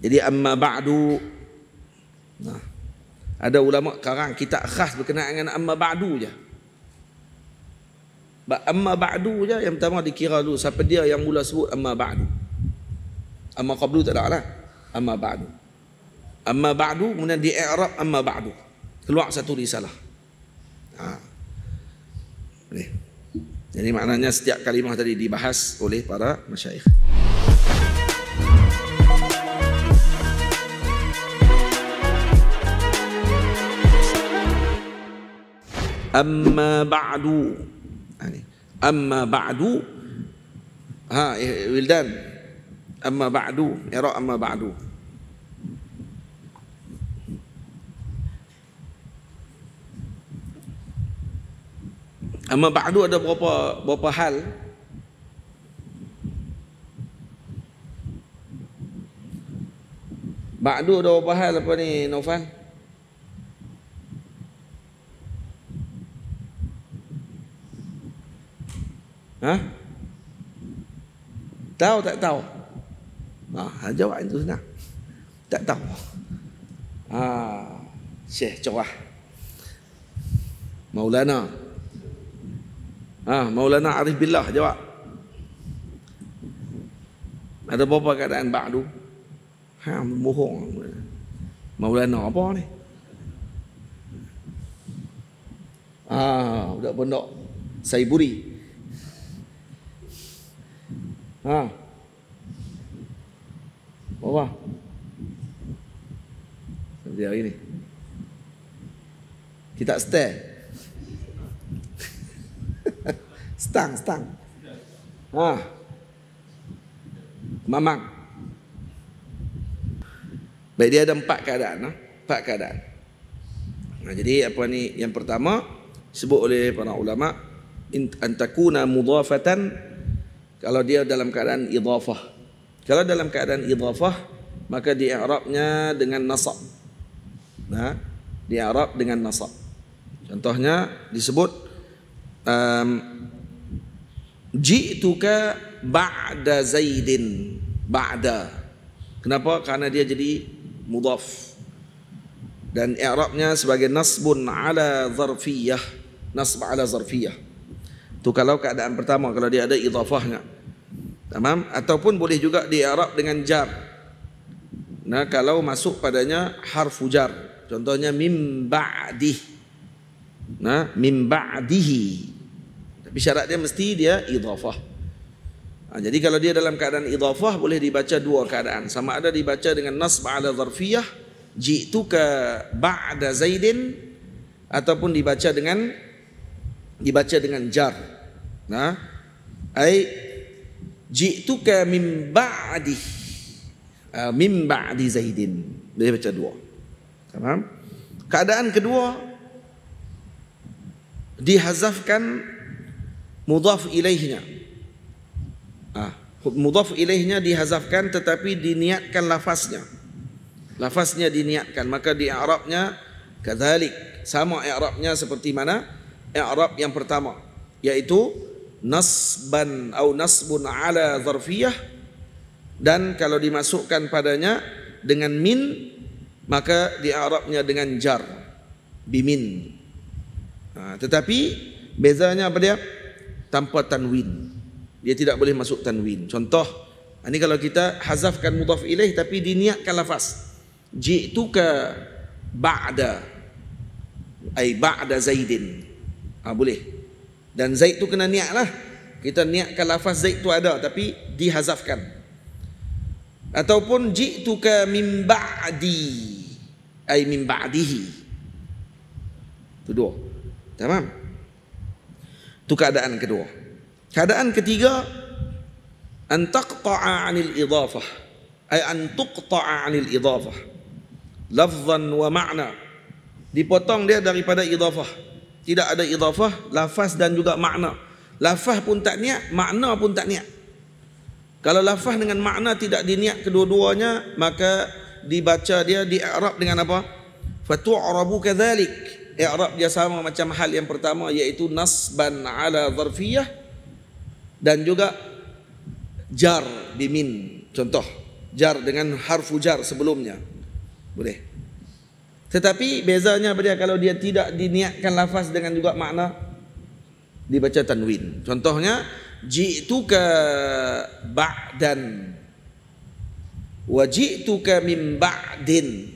Jadi amma ba'du nah, Ada ulama sekarang kita khas berkenaan dengan amma ba'du je ba, Amma ba'du je yang pertama dikira dulu Siapa dia yang mula sebut amma ba'du Amma qablu tak ada lah Amma ba'du Amma ba'du kemudian di Arab amma ba'du Keluar satu risalah ha. Jadi maknanya setiap kalimah tadi dibahas oleh para masyaikh. amma ba'du amma ba'du ha eh, wildan amma ba'du ira amma ba'du amma ba'du ada berapa berapa hal ba'du ada berapa hal apa ni Naufal? No Ha? Tahu tak tahu? Ha, jawab itu senang. Tak tahu. Ha, Syekh Cerah. Maulana. Ha, Maulana Arif Billah jawab. Ada berapa keadaan ba'du? Ha, bohong. Maulana apa ni? Ah, ha, budak pondok Saiburi. Ha. Bawa. Sampai hari ni. Kita stare. stang, stang. Ha. Mamang. Baik dia ada empat keadaan. Ha? Empat keadaan. Nah, ha, jadi apa ni yang pertama sebut oleh para ulama antakuna mudhafatan kalau dia dalam keadaan idhafah kalau dalam keadaan idhafah maka di Arabnya dengan nasab nah di Arab dengan nasab contohnya disebut um, ji'tuka ba'da zaidin ba'da kenapa karena dia jadi mudhaf dan i'rabnya sebagai nasbun ala zarfiyah nasb ala zarfiyah Tu kalau keadaan pertama kalau dia ada idhafahnya. Tamam? Ataupun boleh juga di'rab dengan jar. Nah, kalau masuk padanya harfu jar. Contohnya mim ba'di. Nah, mim ba'dihi. Tapi syarat dia mesti dia idhafah. Nah, ha, jadi kalau dia dalam keadaan idhafah boleh dibaca dua keadaan. Sama ada dibaca dengan nasb 'ala dzarfiyah jiituka ba'da zaidin ataupun dibaca dengan dibaca dengan jar nah ai jitu ka mim ba'di uh, ah, mim ba'di zaidin dia baca dua faham keadaan kedua dihazafkan mudhaf ilaihnya ah mudhaf ilaihnya dihazafkan tetapi diniatkan lafaznya lafaznya diniatkan maka di i'rabnya kadzalik sama i'rabnya seperti mana i'rab yang pertama yaitu nasban au nasbun ala zarfiyah dan kalau dimasukkan padanya dengan min maka di i'rabnya dengan jar bimin ha, tetapi bezanya apa dia tanpa tanwin dia tidak boleh masuk tanwin contoh ini kalau kita hazafkan mudhaf ilaih tapi diniatkan lafaz jiktuka ba'da ai ba'da zaidin ha, boleh dan Zaid tu kena niat lah kita niatkan lafaz Zaid tu ada tapi dihazafkan ataupun jiktuka min ba'di ay min ba'dihi tu dua tamam tu keadaan kedua keadaan ketiga antaqta'a anil idafah ay antuqta'a anil idafah lafzan wa ma'na dipotong dia daripada idafah tidak ada idhafah lafaz dan juga makna lafaz pun tak niat makna pun tak niat kalau lafaz dengan makna tidak diniat kedua-duanya maka dibaca dia di Arab dengan apa fatu'rabu kadzalik Arab dia sama macam hal yang pertama iaitu nasban ala zarfiyah dan juga jar bimin contoh jar dengan harfu jar sebelumnya boleh tetapi bezanya dia kalau dia tidak diniatkan lafaz dengan juga makna dibaca tanwin. Contohnya jitu ke ba'dan wajitu ke min ba'din.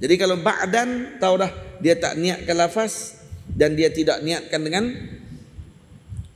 Jadi kalau ba'dan tahu dah dia tak niatkan lafaz dan dia tidak niatkan dengan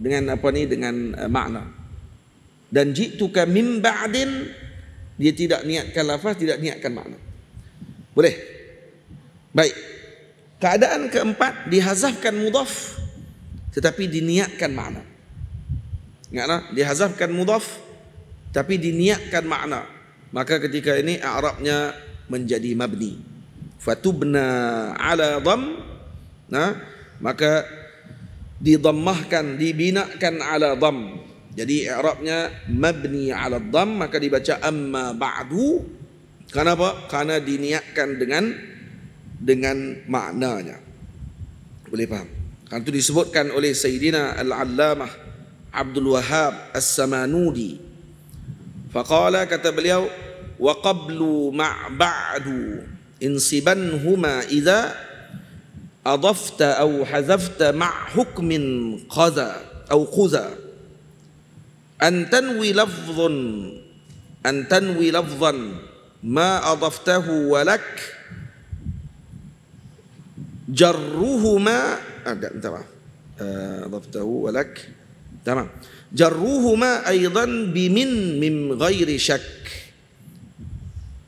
dengan apa ni dengan uh, makna. Dan jitu ke min ba'din dia tidak niatkan lafaz, tidak niatkan makna. Boleh? Baik. Keadaan keempat dihazafkan mudhaf tetapi diniatkan makna. Ingatlah dihazafkan mudhaf tapi diniatkan makna. Maka ketika ini i'rabnya menjadi mabni. Fatubna ala dham. Nah, maka didhammahkan, dibinakan ala dham. Jadi i'rabnya mabni ala dham maka dibaca amma ba'du. Kenapa? Karena diniatkan dengan dengan maknanya. Boleh faham? Kan itu disebutkan oleh Sayyidina Al-Allamah Abdul Wahab As-Samanudi. Faqala kata beliau, "Wa qablu ma' insiban huma idza adafta aw hazafta ma' hukmin qadha aw qudha." an tanwi لفظ an tanwi لفظا ma أضفته walak. جرهما آه، تمام ضفته آه، ولك تمام جرهما أيضا بمن من غير شك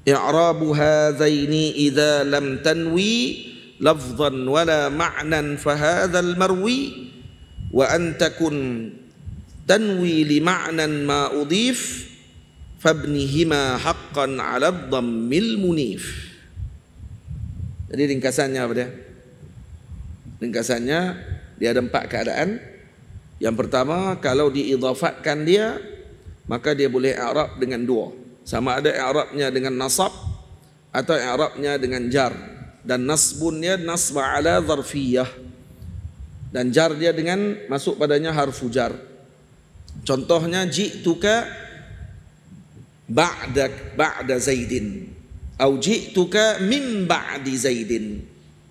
إعراب هذين إذا لم تنوي لفظا ولا معنى فهذا المروي وأن تكن تنوي لمعنى ما أضيف فابنهما حقا على الضم المنيف Jadi ringkasannya apa dia? Ringkasannya dia ada empat keadaan. Yang pertama kalau diidhafatkan dia maka dia boleh i'rab dengan dua. Sama ada i'rabnya dengan nasab atau i'rabnya dengan jar dan nasbunnya nasba ala zarfiyah dan jar dia dengan masuk padanya harfu jar. Contohnya jituka ba'dak ba'da zaidin atau jituka min ba'di zaidin.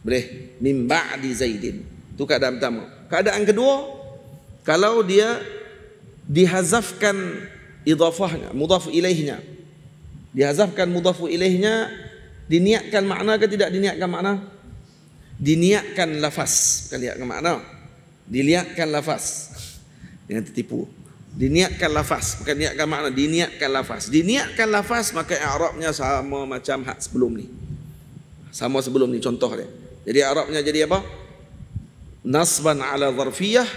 Boleh min ba'di Zaidin. Itu keadaan pertama. Keadaan kedua kalau dia dihazafkan idafahnya, mudaf ilaihnya. Dihazafkan mudaf ilaihnya diniatkan makna ke tidak diniatkan makna? Diniatkan lafaz. bukan lihat makna? diliatkan lafaz. dengan tertipu. Diniatkan lafaz, bukan niatkan makna, diniatkan lafaz. Diniatkan lafaz maka i'rabnya sama macam hak sebelum ni. Sama sebelum ni contoh dia. Jadi Arabnya jadi apa? Nasban ala zarfiyah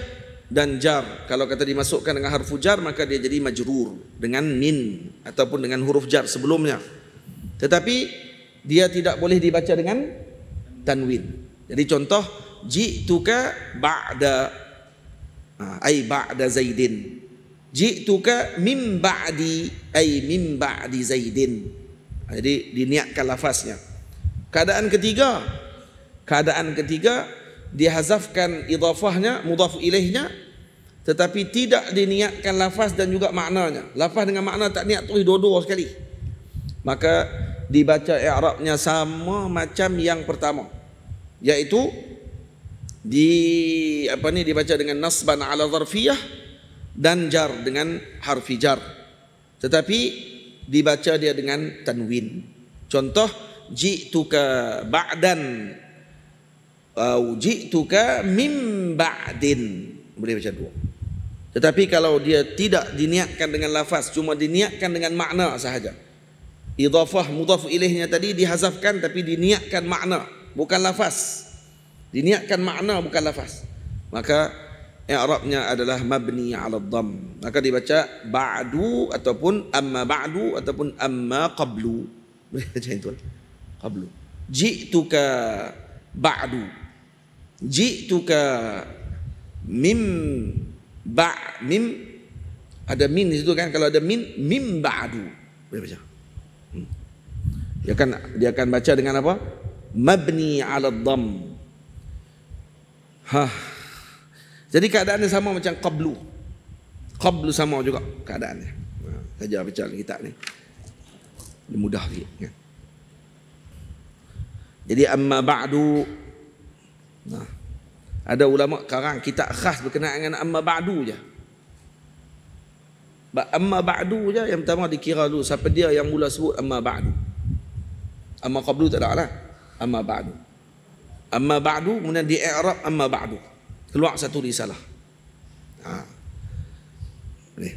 dan jar. Kalau kata dimasukkan dengan harfu jar maka dia jadi majrur dengan min ataupun dengan huruf jar sebelumnya. Tetapi dia tidak boleh dibaca dengan tanwin. Jadi contoh jituka ba'da ha, ai ba'da zaidin. Jituka min ba'di ai min ba'di zaidin. Ha, jadi diniatkan lafaznya. Keadaan ketiga, keadaan ketiga dihazafkan idafahnya mudaf ilaihnya tetapi tidak diniatkan lafaz dan juga maknanya lafaz dengan makna tak niat tulis dua-dua sekali maka dibaca i'rabnya sama macam yang pertama yaitu di apa ni dibaca dengan nasban ala zarfiyah dan jar dengan harfi jar tetapi dibaca dia dengan tanwin contoh jituka ba'dan au uh, jituka mim ba'din boleh baca dua tetapi kalau dia tidak diniatkan dengan lafaz cuma diniatkan dengan makna sahaja idhafah mudhaf ilaihnya tadi dihazafkan tapi diniatkan makna bukan lafaz diniatkan makna bukan lafaz maka arabnya adalah mabni 'ala dham maka dibaca ba'du ataupun amma ba'du ataupun amma qablu boleh baca itu qablu jituka ba'du jituka mim ba mim ada min di situ kan kalau ada min mim ba'du boleh baca hmm. dia akan dia akan baca dengan apa mabni ala dham ha jadi keadaannya sama macam qablu qablu sama juga keadaannya ha saja baca kitab ni mudah sikit kan jadi amma ba'du Nah. Ada ulama karang kita khas berkenaan dengan amma ba'du je. Ba amma ba'du je yang pertama dikira dulu siapa dia yang mula sebut amma ba'du. Amma qablu tak ada lah. Amma ba'du. Amma ba'du kemudian di Arab amma ba'du. Keluar satu risalah. Ha. Ini.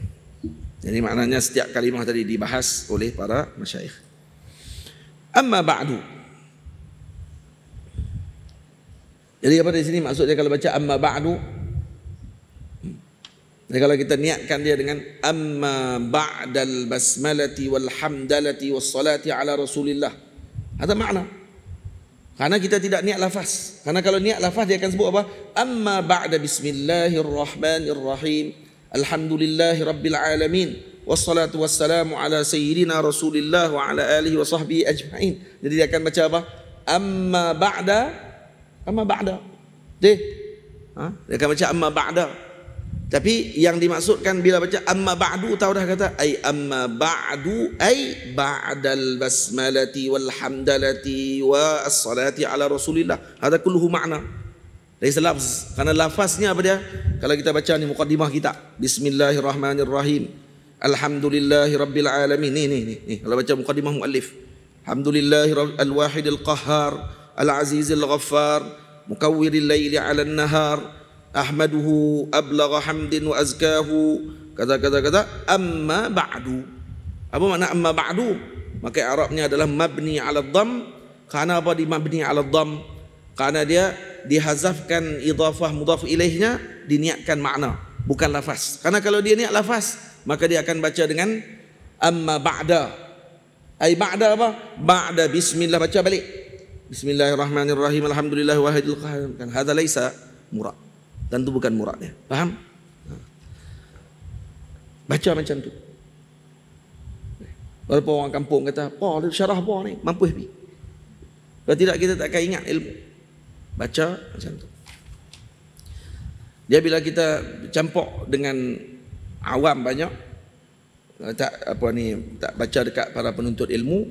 Jadi maknanya setiap kalimah tadi dibahas oleh para masyayikh. Amma ba'du. Jadi apa di sini maksudnya kalau baca amma ba'du Jadi kalau kita niatkan dia dengan amma ba'dal basmalati wal hamdalati was salati ala rasulillah. Ada makna. Karena kita tidak niat lafaz. Karena kalau niat lafaz dia akan sebut apa? Amma ba'da bismillahirrahmanirrahim. Alhamdulillah rabbil alamin. Wassalatu wassalamu ala sayyidina rasulillah wa ala alihi wa sahbihi ajma'in. Jadi dia akan baca apa? Amma ba'da amma ba'da. Dia ha? dia akan baca amma ba'da. Tapi yang dimaksudkan bila baca amma ba'du tahu dah kata ai amma ba'du ai ba'dal basmalati wal hamdalati wa as-salati ala rasulillah. Ada kulluhu makna. Laisa lafz. Karena lafaznya apa dia? Kalau kita baca ni mukadimah kita. Bismillahirrahmanirrahim. Alhamdulillahirabbil alamin. Ni ni ni. Kalau baca mukadimah muallif. Alhamdulillahirabbil wahidil qahhar. Al-Aziz العزيز الغفار مكور laili على nahar أحمده أبلغ حمد wa كذا كذا كذا أما بعد أبو معنى أما بعد ما كي Arabnya adalah mabni على الضم كان apa di mabni على الضم karena dia dihazafkan idafah mudaf ilaihnya diniatkan makna bukan lafaz karena kalau dia niat lafaz maka dia akan baca dengan amma ba'da ai ba'da apa ba'da bismillah baca balik Bismillahirrahmanirrahim. Alhamdulillah wahidul qahhar. Kan hadza laisa murad. Tentu bukan muradnya. Faham? Ha. Baca macam tu. Walaupun orang kampung kata, apa syarah apa ni? Mampu habis. Kalau tidak kita tak akan ingat ilmu. Baca macam tu. Dia bila kita campur dengan awam banyak, tak apa ni, tak baca dekat para penuntut ilmu,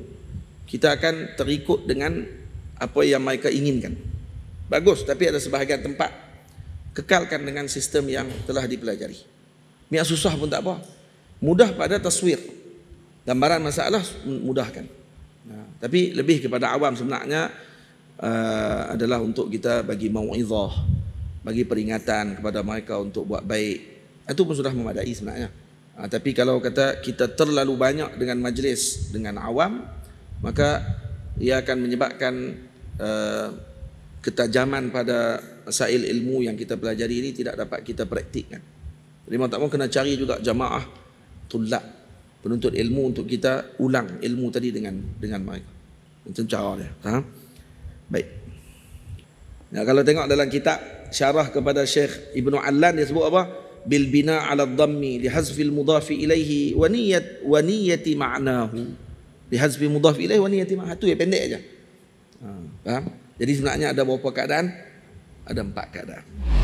kita akan terikut dengan apa yang mereka inginkan. Bagus, tapi ada sebahagian tempat kekalkan dengan sistem yang telah dipelajari. Minyak susah pun tak apa. Mudah pada taswir. Gambaran masalah mudahkan. Nah, ha, tapi lebih kepada awam sebenarnya uh, adalah untuk kita bagi mau'izah, bagi peringatan kepada mereka untuk buat baik. Itu pun sudah memadai sebenarnya. Uh, tapi kalau kata kita terlalu banyak dengan majlis dengan awam, maka ia akan menyebabkan Eh, ketajaman pada sa'il ilmu yang kita pelajari ini tidak dapat kita praktikkan. Jadi mau tak mau kena cari juga jamaah tulak penuntut ilmu untuk kita ulang ilmu tadi dengan dengan mereka. Macam cara dia. Ha? Baik. Nah kalau tengok dalam kitab syarah kepada Syekh Ibnu Allan dia sebut apa? Bil bina ala dhammi li hazfil mudhafi ilaihi wa niyyat wa niyyati ma'nahu. Li hazfi mudhafi ilaihi wa niyyati ma'nahu. Tu ya pendek aja. Hmm. Faham? Jadi sebenarnya ada berapa keadaan? Ada empat keadaan.